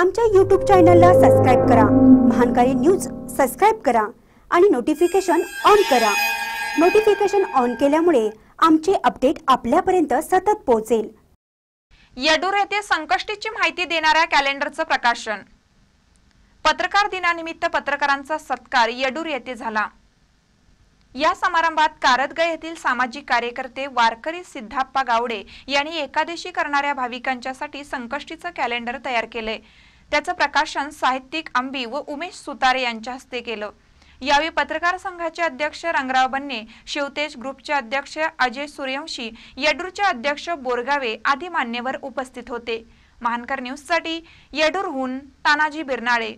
आमच्या यूट्यूब चॅनलला सबस्क्राईब करा महानकारी न्यूज सबस्क्राईब करा आणि नोटिफिकेशन ऑन करा नोटिफिकेशन ऑन केल्यामुळे आमचे अपडेट आपल्यापर्यंत सतत पोहोचेल येडूर येथे संकष्टीची माहिती देणाऱ्या कॅलेंडरचं प्रकाशन पत्रकार दिनानिमित्त पत्रकारांचा सत्कार येडूर येथे झाला या समारंभात कारदगा येथील सामाजिक कार्यकर्ते वारकरी सिद्धाप्पा गावडे यांनी एकादशी करणाऱ्या भाविकांच्यासाठी संकष्टीचं कॅलेंडर तयार केले त्याचं प्रकाशन साहित्यिक आंबी व उमेश सुतारे यांच्या हस्ते केलं यावेळी पत्रकार संघाचे अध्यक्ष रंगराव बन्ने शिवतेज ग्रुपचे अध्यक्ष अजय सूर्यवंशी येडूरचे अध्यक्ष बोरगावे आदी मान्यवर उपस्थित होते महानकर न्यूजसाठी येडूरहून तानाजी बिरनाळे